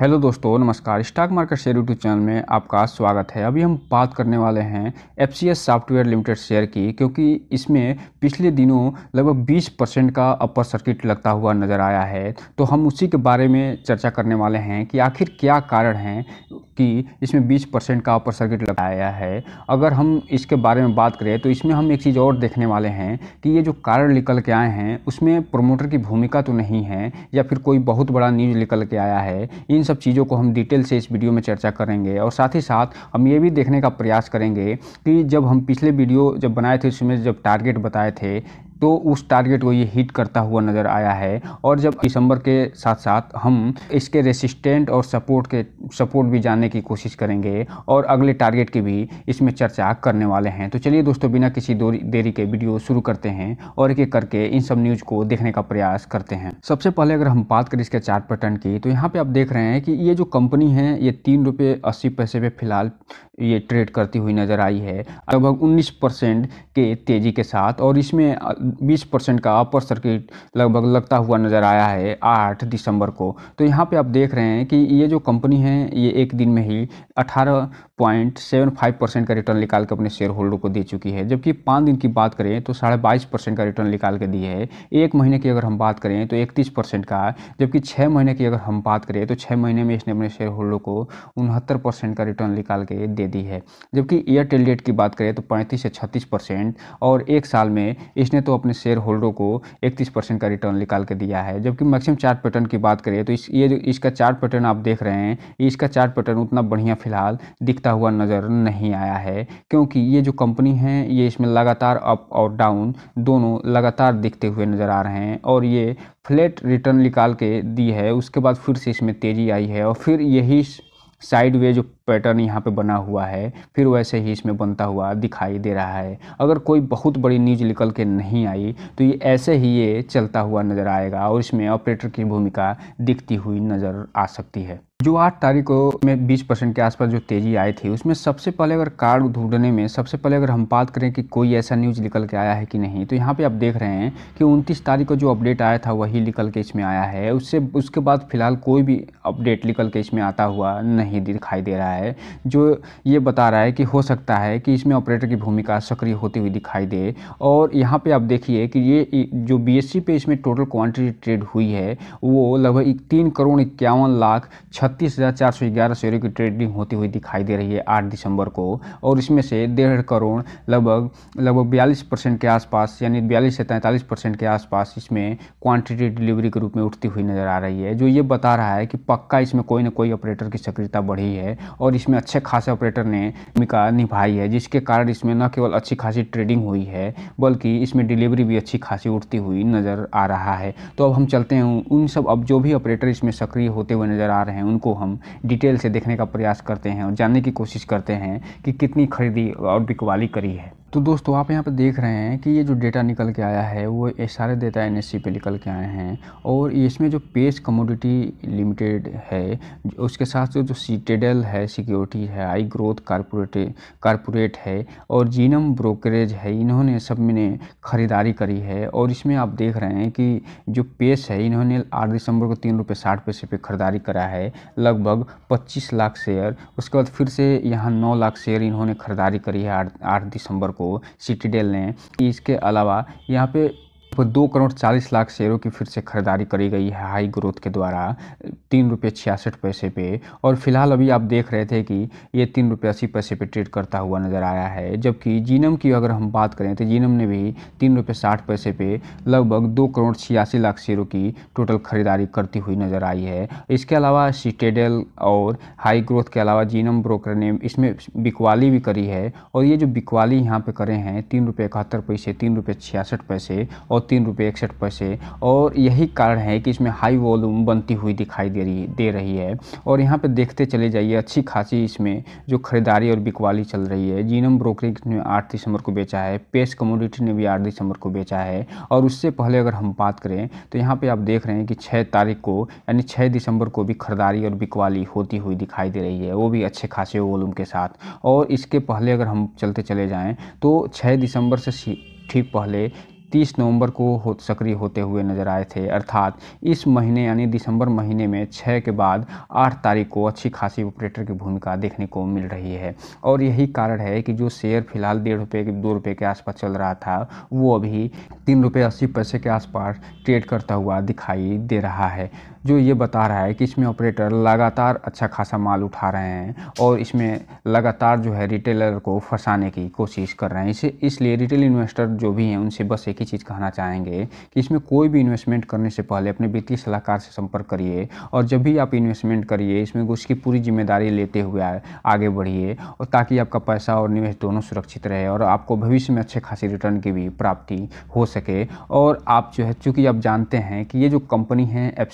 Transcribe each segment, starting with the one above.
hello दोस्तों नमस्कार stock market share YouTube channel में आपका स्वागत है अभी हम बात करने वाले हैं एफ सॉफ्टवेयर लिमिटेड शेयर की क्योंकि इसमें पिछले दिनों लगभग 20 परसेंट का अपर सर्किट लगता हुआ नज़र आया है तो हम उसी के बारे में चर्चा करने वाले हैं कि आखिर क्या कारण हैं कि इसमें बीस परसेंट का अपर सर्किट लगाया है अगर हम इसके बारे में बात करें तो इसमें हम एक चीज़ और देखने वाले हैं कि ये जो कारण निकल के आए हैं उसमें प्रोमोटर की भूमिका तो नहीं है या फिर कोई बहुत बड़ा न्यूज़ निकल के आया है इन सब चीज़ों को हम डिटेल से इस वीडियो में चर्चा करेंगे और साथ ही साथ हम ये भी देखने का प्रयास करेंगे कि जब हम पिछले वीडियो जब बनाए थे उसमें जब टारगेट बताए थे तो उस टारगेट को ये हिट करता हुआ नज़र आया है और जब दिसंबर के साथ साथ हम इसके रेसिस्टेंट और सपोर्ट के सपोर्ट भी जानने की कोशिश करेंगे और अगले टारगेट की भी इसमें चर्चा करने वाले हैं तो चलिए दोस्तों बिना किसी देरी के वीडियो शुरू करते हैं और एक एक करके इन सब न्यूज़ को देखने का प्रयास करते हैं सबसे पहले अगर हम बात करें इसके चार्ट पैटर्न की तो यहाँ पर आप देख रहे हैं कि ये जो कंपनी है ये तीन रुपये अस्सी पैसे पे फिलहाल ये ट्रेड करती हुई नज़र आई है लगभग 19 परसेंट के तेज़ी के साथ और इसमें 20 परसेंट का अपर सर्किट लगभग लगता हुआ नज़र आया है 8 दिसंबर को तो यहाँ पे आप देख रहे हैं कि ये जो कंपनी है ये एक दिन में ही 18.75 परसेंट का रिटर्न निकाल के अपने शेयर होल्डर को दे चुकी है जबकि पाँच दिन की बात करें तो साढ़े बाईस परसेंट का रिटर्न निकाल के दी है एक महीने की अगर हम बात करें तो इकतीस परसेंट का जबकि छः महीने की अगर हम बात करें तो छः महीने में इसने अपने शेयर होल्डर को उनहत्तर परसेंट का रिटर्न निकाल के दे दी है जबकि एयरटेल डेट की बात करें तो पैंतीस से छत्तीस परसेंट और एक साल में इसने तो अपने शेयर होल्डरों को इकतीस परसेंट का रिटर्न निकाल के दिया है जबकि मैक्सिमम चार्ट पैटर्न की बात करें तो इस ये जो इसका चार्ट पैटर्न आप देख रहे हैं इसका चार्ट पैटर्न उतना बढ़िया फिलहाल दिखता हुआ नज़र नहीं आया है क्योंकि ये जो कंपनी है ये इसमें लगातार अप और डाउन दोनों लगातार दिखते हुए नज़र आ रहे हैं और ये फ्लैट रिटर्न निकाल के दी है उसके बाद फिर से इसमें तेज़ी आई है और फिर यही साइड वे जो पैटर्न यहाँ पे बना हुआ है फिर वैसे ही इसमें बनता हुआ दिखाई दे रहा है अगर कोई बहुत बड़ी न्यूज निकल के नहीं आई तो ये ऐसे ही ये चलता हुआ नज़र आएगा और इसमें ऑपरेटर की भूमिका दिखती हुई नज़र आ सकती है जो आठ तारीख को में बीस परसेंट के आसपास जो तेज़ी आई थी उसमें सबसे पहले अगर कार्ड ढूंढने में सबसे पहले अगर हम बात करें कि कोई ऐसा न्यूज़ निकल के आया है कि नहीं तो यहाँ पे आप देख रहे हैं कि उनतीस तारीख को जो अपडेट आया था वही निकल के इसमें आया है उससे उसके बाद फिलहाल कोई भी अपडेट निकल के इसमें आता हुआ नहीं दिखाई दे रहा है है जो ये बता रहा है कि हो सकता है कि इसमें ऑपरेटर की भूमिका सक्रिय होती हुई दिखाई दे और यहाँ पे आप देखिए कि ये जो बीएससी पे इसमें टोटल क्वांटिटी ट्रेड हुई है वो लगभग तीन करोड़ इक्यावन लाख छत्तीस हज़ार चार सौ ग्यारह शेयरों की ट्रेडिंग होती हुई दिखाई दे रही है आठ दिसंबर को और इसमें से डेढ़ करोड़ लगभग लगभग बयालीस परसेंट के आसपास यानी बयालीस से तैंतालीस परसेंट के आसपास इसमें क्वान्टिटी डिलीवरी के रूप में उठती हुई नज़र आ रही है जो ये बता रहा है कि पक्का इसमें कोई ना कोई ऑपरेटर की सक्रियता बढ़ी है और और इसमें अच्छे खासे ऑपरेटर ने भूमिका निभाई है जिसके कारण इसमें न केवल अच्छी खासी ट्रेडिंग हुई है बल्कि इसमें डिलीवरी भी अच्छी खासी उठती हुई नज़र आ रहा है तो अब हम चलते हैं उन सब अब जो भी ऑपरेटर इसमें सक्रिय होते हुए नज़र आ रहे हैं उनको हम डिटेल से देखने का प्रयास करते हैं और जानने की कोशिश करते हैं कि कितनी खरीदी और बिकवाली करी है तो दोस्तों आप यहाँ पर देख रहे हैं कि ये जो डेटा निकल के आया है वो ये सारे डेटा एन पे निकल के आए हैं और इसमें जो पेस कमोडिटी लिमिटेड है उसके साथ जो जो सीटेडल है सिक्योरिटी है आई ग्रोथ कारपोरेट कारपोरेट है और जीनम ब्रोकरेज है इन्होंने सब ने ख़रीदारी करी है और इसमें आप देख रहे हैं कि जो पेस है इन्होंने आठ दिसंबर को तीन रुपये साठ पैसे पर ख़रीदारी करा है लगभग पच्चीस लाख शेयर उसके बाद फिर से यहाँ नौ लाख शेयर इन्होंने ख़रीदारी करी है आठ आठ दिसंबर को सिटीडेल ने इसके अलावा यहाँ पे वो दो करोड़ चालीस लाख शेयरों की फिर से खरीदारी करी गई है हाई ग्रोथ के द्वारा तीन रुपये छियासठ पैसे पे और फिलहाल अभी आप देख रहे थे कि ये तीन रुपये अस्सी पैसे पे ट्रेड करता हुआ नज़र आया है जबकि जीनम की अगर हम बात करें तो जीनम ने भी तीन रुपये साठ पैसे पे लगभग दो करोड़ छियासी लाख शेयरों की टोटल खरीदारी करती हुई नज़र आई है इसके अलावा सिटेडल और हाई ग्रोथ के अलावा जीनम ब्रोकर ने इसमें बिकवाली भी करी है और ये जो बिकवाली यहाँ पर करें हैं तीन रुपये इकहत्तर पैसे तीन रुपये छियासठ पैसे और और तीन रुपये इकसठ पैसे और यही कारण है कि इसमें हाई वॉल्यूम बनती हुई दिखाई दे रही दे रही है और यहाँ पर देखते चले जाइए अच्छी खासी इसमें जो खरीदारी और बिकवाली चल रही है जीनम ब्रोकरेज ने आठ दिसंबर को बेचा है पेस कमोडिटी ने भी आठ दिसंबर को बेचा है और उससे पहले अगर हम बात करें तो यहाँ पर आप देख रहे हैं कि छः तारीख को यानी छः दिसंबर को भी खरीदारी और बिकवाली होती हुई दिखाई दे रही है वो भी अच्छे खासे वॉल्यूम के साथ और इसके पहले अगर हम चलते चले जाएँ तो छः दिसंबर से ठीक पहले तीस नवंबर को हो सक्रिय होते हुए नजर आए थे अर्थात इस महीने यानी दिसंबर महीने में छः के बाद आठ तारीख को अच्छी खासी ऑपरेटर की भूमिका देखने को मिल रही है और यही कारण है कि जो शेयर फिलहाल डेढ़ रुपये के दो रुपये के आसपास चल रहा था वो अभी तीन रुपये अस्सी पैसे के आसपास ट्रेड करता हुआ दिखाई दे रहा है जो ये बता रहा है कि इसमें ऑपरेटर लगातार अच्छा खासा माल उठा रहे हैं और इसमें लगातार जो है रिटेलर को फंसाने की कोशिश कर रहे हैं इसे इसलिए रिटेल इन्वेस्टर जो भी हैं उनसे बस एक ही चीज़ कहना चाहेंगे कि इसमें कोई भी इन्वेस्टमेंट करने से पहले अपने वित्तीय सलाहकार से संपर्क करिए और जब भी आप इन्वेस्टमेंट करिए इसमें उसकी पूरी जिम्मेदारी लेते हुए आगे बढ़िए और ताकि आपका पैसा और निवेश दोनों सुरक्षित रहे और आपको भविष्य में अच्छे खासी रिटर्न की भी प्राप्ति हो सके और आप जो है चूँकि आप जानते हैं कि ये जो कंपनी है एफ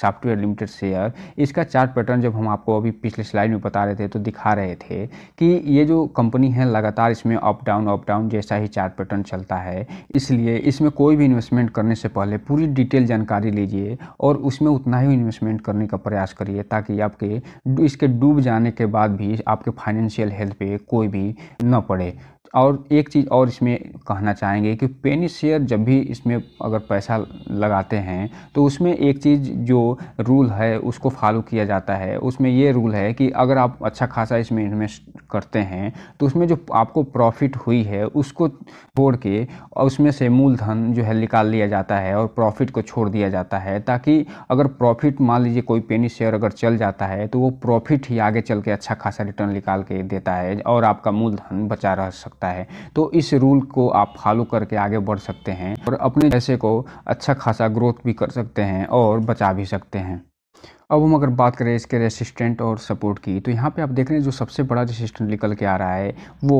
सॉफ्टवेयर लिमिटेड शेयर इसका चार्ट पैटर्न जब हम आपको अभी पिछले स्लाइड में बता रहे थे तो दिखा रहे थे कि ये जो कंपनी है लगातार इसमें अप डाउन अप डाउन जैसा ही चार्ट पैटर्न चलता है इसलिए इसमें कोई भी इन्वेस्टमेंट करने से पहले पूरी डिटेल जानकारी लीजिए और उसमें उतना ही इन्वेस्टमेंट करने का प्रयास करिए ताकि आपके इसके डूब जाने के बाद भी आपके फाइनेंशियल हेल्थ पे कोई भी न पड़े और एक चीज़ और इसमें कहना चाहेंगे कि पेनी शेयर जब भी इसमें अगर पैसा लगाते हैं तो उसमें एक चीज़ जो रूल है उसको फॉलो किया जाता है उसमें ये रूल है कि अगर आप अच्छा खासा इसमें इन्वेस्ट करते हैं तो उसमें जो आपको प्रॉफिट हुई है उसको छोड़ के और उसमें से मूलधन जो है निकाल लिया जाता है और प्रॉफिट को छोड़ दिया जाता है ताकि अगर प्रॉफिट मान लीजिए कोई पेनी शेयर अगर चल जाता है तो वो प्रॉफिट ही आगे चल के अच्छा खासा रिटर्न निकाल के देता है और आपका मूलधन बचा रह सकता सकता है तो इस रूल को आप फॉलो करके आगे बढ़ सकते हैं और अपने पैसे को अच्छा खासा ग्रोथ भी कर सकते हैं और बचा भी सकते हैं अब हम अगर बात करें इसके रेसिस्टेंट और सपोर्ट की तो यहाँ पे आप देख रहे हैं जो सबसे बड़ा रेसिस्टेंट निकल के आ रहा है वो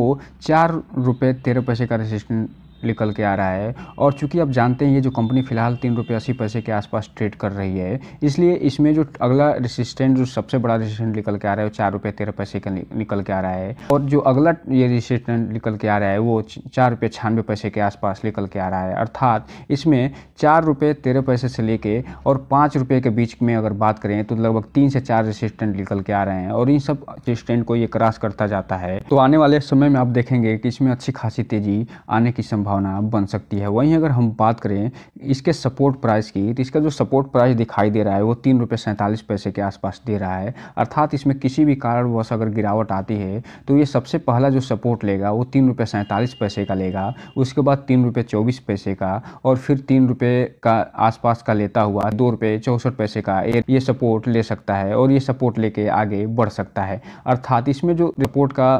चार रुपये तेरह पैसे का रेसिस्टेंट निकल के आ रहा है और चूंकि आप जानते हैं ये जो कंपनी फिलहाल तीन रुपये अस्सी पैसे के आसपास ट्रेड कर रही है इसलिए इसमें जो अगला रेसिस्टेंट जो सबसे बड़ा रेसिस्टेंट निकल के आ रहा है वो चार रुपये तेरह पैसे का निकल के आ रहा है और जो अगला ये रेसिस्टेंट निकल के आ रहा है वो चार रुपये छियानवे पैसे के आसपास निकल के आ रहा है अर्थात इसमें चार रुपये तेरह पैसे से लेके और पाँच रुपये के बीच में अगर बात करें तो लगभग तीन से चार रेसिस्टेंट निकल के आ रहे हैं और इन सब रेसिस्टेंट को ये क्रॉस करता जाता है तो आने वाले समय में आप देखेंगे कि इसमें अच्छी खासी तेज़ी आने की संभावना संभावना बन सकती है वहीं अगर हम बात करें इसके सपोर्ट प्राइस की तो इसका जो सपोर्ट प्राइस दिखाई दे रहा है वो तीन रुपये सैंतालीस पैसे के आसपास दे रहा है अर्थात इसमें किसी भी कारणवश अगर गिरावट आती है तो ये सबसे पहला जो सपोर्ट लेगा वो तीन रुपये सैंतालीस पैसे का लेगा उसके बाद तीन रुपये चौबीस पैसे का और फिर तीन रुपये का आसपास का लेता हुआ दो रुपये चौंसठ पैसे का ये सपोर्ट ले सकता है और ये सपोर्ट लेके आगे बढ़ सकता है अर्थात इसमें जो रिपोर्ट का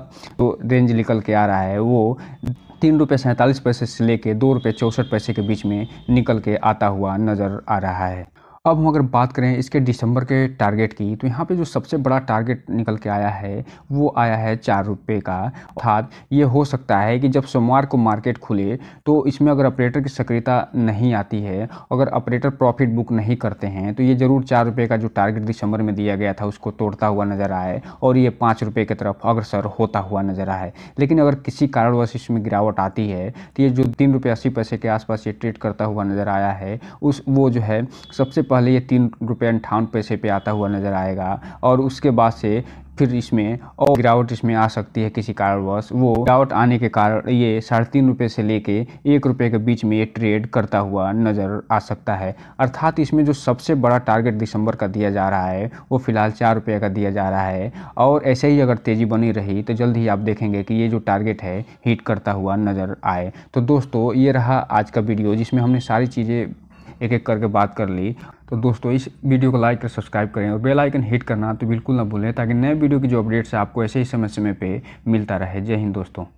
जो रेंज निकल के आ रहा है वो तीन रुपये सैंतालीस पैसे से लेकर दो रुपये चौंसठ पैसे के बीच में निकल के आता हुआ नज़र आ रहा है अब हम अगर बात करें इसके दिसंबर के टारगेट की तो यहाँ पे जो सबसे बड़ा टारगेट निकल के आया है वो आया है चार रुपये का अर्थात ये हो सकता है कि जब सोमवार को मार्केट खुले तो इसमें अगर ऑपरेटर की सक्रियता नहीं आती है अगर ऑपरेटर प्रॉफिट बुक नहीं करते हैं तो ये ज़रूर चार रुपये का जो टारगेट दिसंबर में दिया गया था उसको तोड़ता हुआ नज़र आए और ये पाँच रुपये की तरफ अग्रसर होता हुआ नज़र आए लेकिन अगर किसी कारणवश इसमें गिरावट आती है तो ये जो तीन रुपये अस्सी पैसे के आसपास ये ट्रेड करता हुआ नज़र आया है उस वो जो है सबसे पहले ये तीन रुपये अंठावन पैसे पे आता हुआ नज़र आएगा और उसके बाद से फिर इसमें और गिरावट इसमें आ सकती है किसी कारणवश वो गिरावट आने के कारण ये साढ़े तीन रुपये से लेके एक रुपये के बीच में ये ट्रेड करता हुआ नज़र आ सकता है अर्थात इसमें जो सबसे बड़ा टारगेट दिसंबर का दिया जा रहा है वो फिलहाल चार रुपये का दिया जा रहा है और ऐसे ही अगर तेज़ी बनी रही तो जल्द ही आप देखेंगे कि ये जो टारगेट है हीट करता हुआ नज़र आए तो दोस्तों ये रहा आज का वीडियो जिसमें हमने सारी चीज़ें एक एक करके बात कर ली तो दोस्तों इस वीडियो को लाइक कर सब्सक्राइब करें और बेल आइकन हिट करना तो बिल्कुल ना भूलें ताकि नए वीडियो की जो अपडेट्स है आपको ऐसे ही समय समय पर मिलता रहे जय हिंद दोस्तों